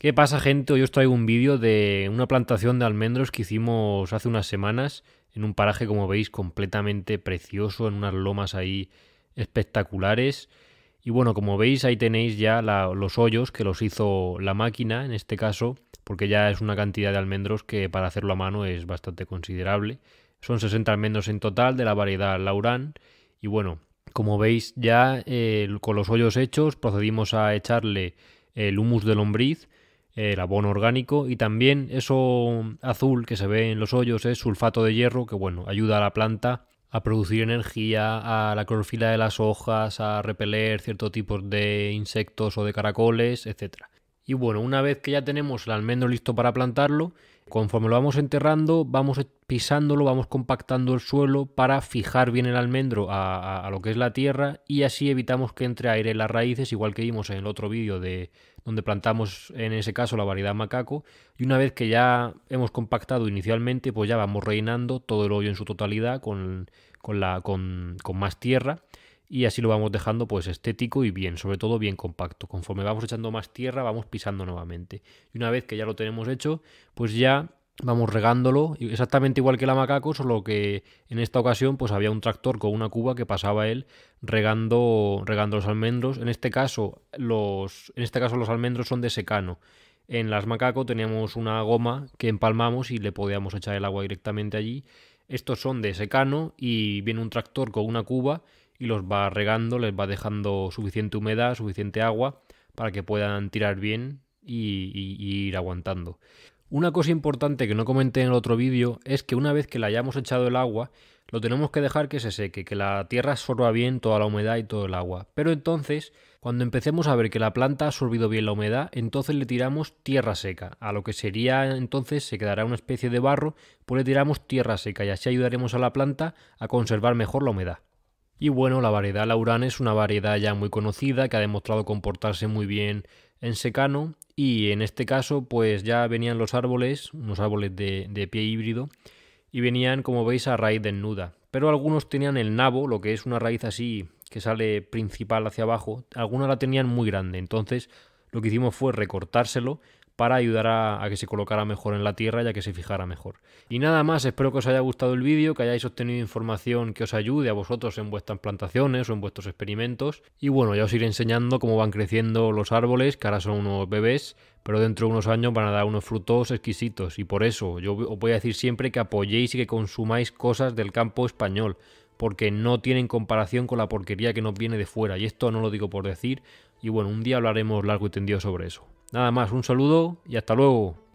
¿Qué pasa gente? Hoy os traigo un vídeo de una plantación de almendros que hicimos hace unas semanas en un paraje, como veis, completamente precioso, en unas lomas ahí espectaculares. Y bueno, como veis ahí tenéis ya los hoyos que los hizo la máquina en este caso, porque ya es una cantidad de almendros que para hacerlo a mano es bastante considerable. Son 60 almendros en total de la variedad Lauran y bueno, como veis ya eh, con los hoyos hechos procedimos a echarle el humus de lombriz el abono orgánico y también eso azul que se ve en los hoyos es sulfato de hierro que bueno, ayuda a la planta a producir energía, a la clorofila de las hojas, a repeler cierto tipo de insectos o de caracoles, etc. Y bueno, una vez que ya tenemos el almendro listo para plantarlo, conforme lo vamos enterrando, vamos pisándolo, vamos compactando el suelo para fijar bien el almendro a, lo que es la tierra y así evitamos que entre aire en las raíces, igual que vimos en el otro vídeo de donde plantamos en ese caso la variedad macaco. Y una vez que ya hemos compactado inicialmente, pues ya vamos reinando todo el hoyo en su totalidad con, con más tierra y así lo vamos dejando pues estético y bien, sobre todo bien compacto. Conforme vamos echando más tierra, vamos pisando nuevamente. Y una vez que ya lo tenemos hecho, pues ya vamos regándolo, exactamente igual que la macaco, solo que en esta ocasión pues había un tractor con una cuba que pasaba él regando, regando los almendros. En este caso, los, en este caso los almendros son de secano. En las macaco teníamos una goma que empalmamos y le podíamos echar el agua directamente allí. Estos son de secano y viene un tractor con una cuba y los va regando, les va dejando suficiente humedad, suficiente agua para que puedan tirar bien y, ir aguantando. Una cosa importante que no comenté en el otro vídeo es que una vez que le hayamos echado el agua, lo tenemos que dejar que se seque, que la tierra absorba bien toda la humedad y todo el agua. Pero entonces, cuando empecemos a ver que la planta ha absorbido bien la humedad, entonces le tiramos tierra seca. A lo que sería entonces se quedará una especie de barro, pues le tiramos tierra seca y así ayudaremos a la planta a conservar mejor la humedad. Y bueno, la variedad Laurana es una variedad ya muy conocida que ha demostrado comportarse muy bien en secano y en este caso pues ya venían los árboles, unos árboles de, pie híbrido y venían como veis a raíz desnuda. Pero algunos tenían el nabo, lo que es una raíz así que sale principal hacia abajo, algunos la tenían muy grande, entonces lo que hicimos fue recortárselo para ayudar a, que se colocara mejor en la tierra y a que se fijara mejor. Y nada más, espero que os haya gustado el vídeo, que hayáis obtenido información que os ayude a vosotros en vuestras plantaciones o en vuestros experimentos. Y bueno, ya os iré enseñando cómo van creciendo los árboles, que ahora son unos bebés, pero dentro de unos años van a dar unos frutos exquisitos. Y por eso yo os voy a decir siempre que apoyéis y que consumáis cosas del campo español, porque no tienen comparación con la porquería que nos viene de fuera. Y esto no lo digo por decir. Y bueno, un día hablaremos largo y tendido sobre eso. Nada más, un saludo y hasta luego.